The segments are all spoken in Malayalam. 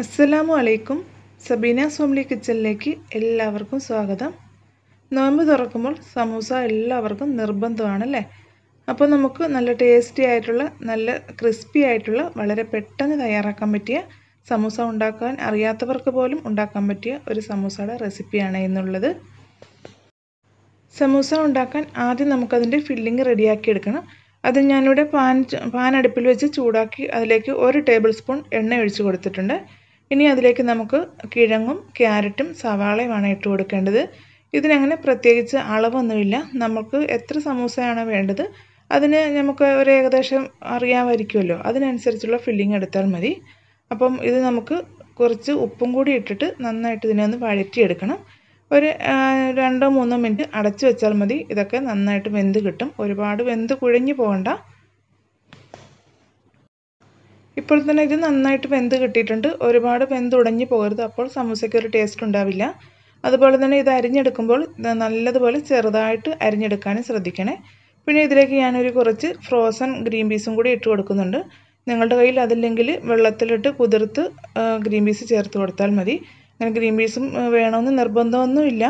അസ്സലാമു അലൈക്കും സബീന സോംലി കിച്ചണിലേക്ക് എല്ലാവർക്കും സ്വാഗതം നോമ്പ് തുറക്കുമ്പോൾ സമൂസ എല്ലാവർക്കും നിർബന്ധമാണല്ലേ അപ്പോൾ നമുക്ക് നല്ല ടേസ്റ്റി ആയിട്ടുള്ള നല്ല ക്രിസ്പി ആയിട്ടുള്ള വളരെ പെട്ടെന്ന് തയ്യാറാക്കാൻ പറ്റിയ സമൂസ ഉണ്ടാക്കാൻ അറിയാത്തവർക്ക് പോലും ഉണ്ടാക്കാൻ പറ്റിയ ഒരു സമൂസയുടെ റെസിപ്പിയാണ് എന്നുള്ളത് സമൂസ ഉണ്ടാക്കാൻ ആദ്യം നമുക്കതിൻ്റെ ഫില്ലിംഗ് റെഡിയാക്കി എടുക്കണം അത് ഞാനിവിടെ പാൻ പാൻ അടുപ്പിൽ വെച്ച് ചൂടാക്കി അതിലേക്ക് ഒരു ടേബിൾ സ്പൂൺ എണ്ണ ഒഴിച്ച് കൊടുത്തിട്ടുണ്ട് ഇനി അതിലേക്ക് നമുക്ക് കിഴങ്ങും ക്യാരറ്റും സവാളയുമാണ് ഇട്ട് കൊടുക്കേണ്ടത് ഇതിനങ്ങനെ പ്രത്യേകിച്ച് അളവൊന്നുമില്ല നമുക്ക് എത്ര സമൂസയാണ് വേണ്ടത് അതിന് നമുക്ക് ഒരു ഏകദേശം അറിയാമായിരിക്കുമല്ലോ അതിനനുസരിച്ചുള്ള ഫില്ലിംഗ് എടുത്താൽ മതി അപ്പം ഇത് നമുക്ക് കുറച്ച് ഉപ്പും കൂടി ഇട്ടിട്ട് നന്നായിട്ട് ഇതിനെ ഒന്ന് വഴറ്റിയെടുക്കണം ഒരു രണ്ടോ മൂന്നോ മിനിറ്റ് അടച്ചു വെച്ചാൽ മതി ഇതൊക്കെ നന്നായിട്ട് വെന്ത് കിട്ടും ഒരുപാട് വെന്ത് കുഴഞ്ഞു പോകണ്ട ഇപ്പോൾ തന്നെ ഇത് നന്നായിട്ട് വെന്ത് കിട്ടിയിട്ടുണ്ട് ഒരുപാട് ഉടഞ്ഞു പോകരുത് അപ്പോൾ സമൂസയ്ക്ക് ഒരു ടേസ്റ്റ് ഉണ്ടാവില്ല അതുപോലെ തന്നെ ഇത് അരിഞ്ഞെടുക്കുമ്പോൾ നല്ലതുപോലെ ചെറുതായിട്ട് അരിഞ്ഞെടുക്കാനും ശ്രദ്ധിക്കണേ പിന്നെ ഇതിലേക്ക് ഞാനൊരു കുറച്ച് ഫ്രോസൺ ഗ്രീൻ പീസും കൂടി ഇട്ട് കൊടുക്കുന്നുണ്ട് നിങ്ങളുടെ കയ്യിൽ അതില്ലെങ്കിൽ വെള്ളത്തിലിട്ട് കുതിർത്ത് ഗ്രീൻ പീസ് ചേർത്ത് കൊടുത്താൽ മതി അങ്ങനെ ഗ്രീൻ പീസും വേണമെന്ന് നിർബന്ധമൊന്നുമില്ല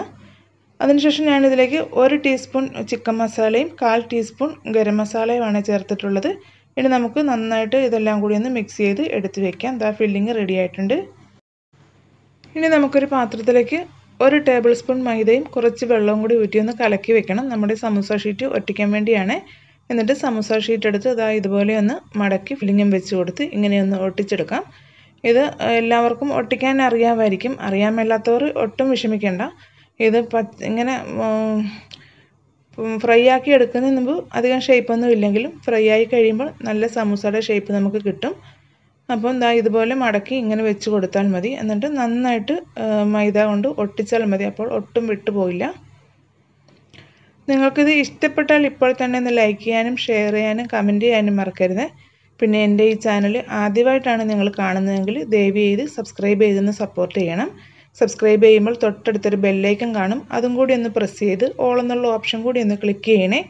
അതിനുശേഷം ഞാനിതിലേക്ക് ഒരു ടീസ്പൂൺ ചിക്കൻ മസാലയും കാൽ ടീസ്പൂൺ ഗരം മസാലയുമാണ് ചേർത്തിട്ടുള്ളത് ഇനി നമുക്ക് നന്നായിട്ട് ഇതെല്ലാം കൂടി ഒന്ന് മിക്സ് ചെയ്ത് എടുത്ത് വെക്കാം ദാ ഫില്ലിങ് റെഡി ആയിട്ടുണ്ട് ഇനി നമുക്കൊരു പാത്രത്തിലേക്ക് ഒരു ടേബിൾ സ്പൂൺ മൈദയും കുറച്ച് വെള്ളവും കൂടി ഊറ്റി ഒന്ന് കലക്കി വെക്കണം നമ്മുടെ സമൂസ ഷീറ്റ് ഒട്ടിക്കാൻ വേണ്ടിയാണ് എന്നിട്ട് സമൂസ ഷീറ്റ് എടുത്ത് അതാ ഇതുപോലെ ഒന്ന് മടക്കി ഫില്ലിങ്ങും വെച്ച് കൊടുത്ത് ഇങ്ങനെയൊന്ന് ഒട്ടിച്ചെടുക്കാം ഇത് എല്ലാവർക്കും ഒട്ടിക്കാൻ അറിയാമായിരിക്കും അറിയാമല്ലാത്തവർ ഒട്ടും വിഷമിക്കേണ്ട ഇത് ഇങ്ങനെ ഫ്രൈ ആക്കി എടുക്കുന്നതിന് മുമ്പ് അധികം ഷേപ്പൊന്നും ഇല്ലെങ്കിലും ഫ്രൈ ആയി കഴിയുമ്പോൾ നല്ല സമൂസയുടെ ഷേപ്പ് നമുക്ക് കിട്ടും അപ്പം ദാ ഇതുപോലെ മടക്കി ഇങ്ങനെ വെച്ച് കൊടുത്താൽ മതി എന്നിട്ട് നന്നായിട്ട് മൈദ കൊണ്ട് ഒട്ടിച്ചാൽ മതി അപ്പോൾ ഒട്ടും പോയില്ല നിങ്ങൾക്കിത് ഇഷ്ടപ്പെട്ടാൽ ഇപ്പോൾ തന്നെ ഒന്ന് ലൈക്ക് ചെയ്യാനും ഷെയർ ചെയ്യാനും കമൻറ്റ് ചെയ്യാനും മറക്കരുത് പിന്നെ എൻ്റെ ഈ ചാനൽ ആദ്യമായിട്ടാണ് നിങ്ങൾ കാണുന്നതെങ്കിൽ ദയവ് ചെയ്ത് സബ്സ്ക്രൈബ് ചെയ്തൊന്ന് സപ്പോർട്ട് ചെയ്യണം സബ്സ്ക്രൈബ് ചെയ്യുമ്പോൾ തൊട്ടടുത്തൊരു ബെല്ലൈക്കൺ കാണും അതും കൂടി ഒന്ന് പ്രസ് ചെയ്ത് ഓൾ എന്നുള്ള ഓപ്ഷൻ കൂടി ഒന്ന് ക്ലിക്ക് ചെയ്യണേ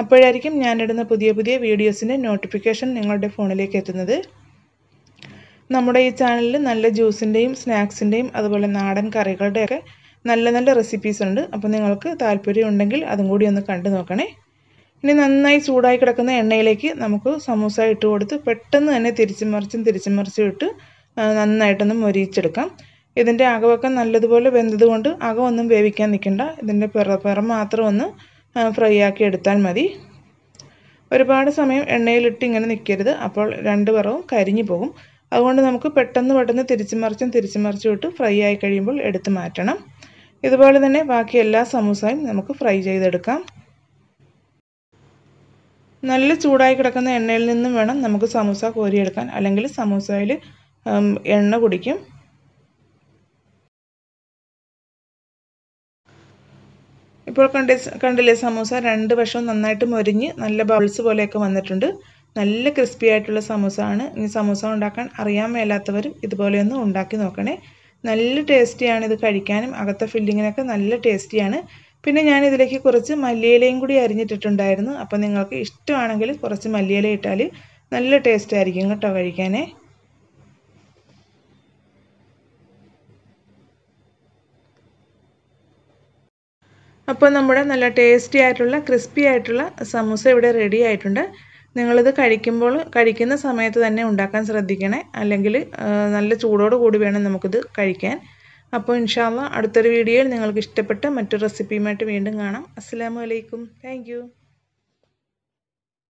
അപ്പോഴായിരിക്കും ഞാനിടുന്ന പുതിയ പുതിയ വീഡിയോസിൻ്റെ നോട്ടിഫിക്കേഷൻ നിങ്ങളുടെ ഫോണിലേക്ക് എത്തുന്നത് നമ്മുടെ ഈ ചാനലിൽ നല്ല ജ്യൂസിൻ്റെയും സ്നാക്സിൻ്റെയും അതുപോലെ നാടൻ കറികളുടെയൊക്കെ നല്ല നല്ല റെസിപ്പീസ് ഉണ്ട് അപ്പോൾ നിങ്ങൾക്ക് താല്പര്യമുണ്ടെങ്കിൽ അതും കൂടി ഒന്ന് കണ്ടു നോക്കണേ ഇനി നന്നായി ചൂടായി കിടക്കുന്ന എണ്ണയിലേക്ക് നമുക്ക് സമൂസ ഇട്ട് കൊടുത്ത് പെട്ടെന്ന് തന്നെ തിരിച്ചും മറിച്ചും തിരിച്ചും മറിച്ചും ഇട്ട് നന്നായിട്ടൊന്ന് മൊരിയിച്ചെടുക്കാം ഇതിൻ്റെ അകമൊക്കെ നല്ലതുപോലെ വെന്തത് കൊണ്ട് അകമൊന്നും വേവിക്കാൻ നിൽക്കണ്ട ഇതിൻ്റെ പിറ പിറം മാത്രം ഒന്ന് ഫ്രൈ ആക്കി എടുത്താൽ മതി ഒരുപാട് സമയം എണ്ണയിലിട്ട് ഇങ്ങനെ നിൽക്കരുത് അപ്പോൾ രണ്ട് പിറവും കരിഞ്ഞു പോകും അതുകൊണ്ട് നമുക്ക് പെട്ടെന്ന് പെട്ടെന്ന് തിരിച്ചു മറിച്ചും തിരിച്ചു മറിച്ചും ഇട്ട് ഫ്രൈ ആയി കഴിയുമ്പോൾ എടുത്ത് മാറ്റണം ഇതുപോലെ തന്നെ ബാക്കി എല്ലാ സമൂസയും നമുക്ക് ഫ്രൈ ചെയ്തെടുക്കാം നല്ല ചൂടായി കിടക്കുന്ന എണ്ണയിൽ നിന്നും വേണം നമുക്ക് സമൂസ കോരിയെടുക്കാൻ അല്ലെങ്കിൽ സമൂസയിൽ എണ്ണ കുടിക്കും ഇപ്പോൾ കണ്ടേ കണ്ടില്ലേ സമൂസ രണ്ട് വശവും നന്നായിട്ട് മൊരിഞ്ഞ് നല്ല ബബിൾസ് പോലെയൊക്കെ വന്നിട്ടുണ്ട് നല്ല ക്രിസ്പി ആയിട്ടുള്ള സമൂസ ആണ് ഇനി സമൂസ ഉണ്ടാക്കാൻ അറിയാൻ മേലാത്തവരും ഇതുപോലെയൊന്ന് ഉണ്ടാക്കി നോക്കണേ നല്ല ടേസ്റ്റിയാണ് ഇത് കഴിക്കാനും അകത്തെ ഫില്ലിങ്ങിനൊക്കെ നല്ല ടേസ്റ്റിയാണ് പിന്നെ ഞാൻ ഇതിലേക്ക് കുറച്ച് മല്ലിയിലയും കൂടി അരിഞ്ഞിട്ടിട്ടുണ്ടായിരുന്നു അപ്പോൾ നിങ്ങൾക്ക് ഇഷ്ടമാണെങ്കിൽ കുറച്ച് മല്ലിയില ഇട്ടാൽ നല്ല ടേസ്റ്റ് ആയിരിക്കും കേട്ടോ കഴിക്കാനേ അപ്പോൾ നമ്മുടെ നല്ല ടേസ്റ്റി ആയിട്ടുള്ള ക്രിസ്പി ആയിട്ടുള്ള സമൂസ ഇവിടെ റെഡി ആയിട്ടുണ്ട് നിങ്ങളിത് കഴിക്കുമ്പോൾ കഴിക്കുന്ന സമയത്ത് തന്നെ ഉണ്ടാക്കാൻ ശ്രദ്ധിക്കണേ അല്ലെങ്കിൽ നല്ല ചൂടോട് കൂടി വേണം നമുക്കിത് കഴിക്കാൻ അപ്പോൾ ഇൻഷാല്ല അടുത്തൊരു വീഡിയോയിൽ നിങ്ങൾക്ക് ഇഷ്ടപ്പെട്ട മറ്റൊരു റെസിപ്പിയുമായിട്ട് വീണ്ടും കാണാം അസ്സാമലൈക്കും താങ്ക്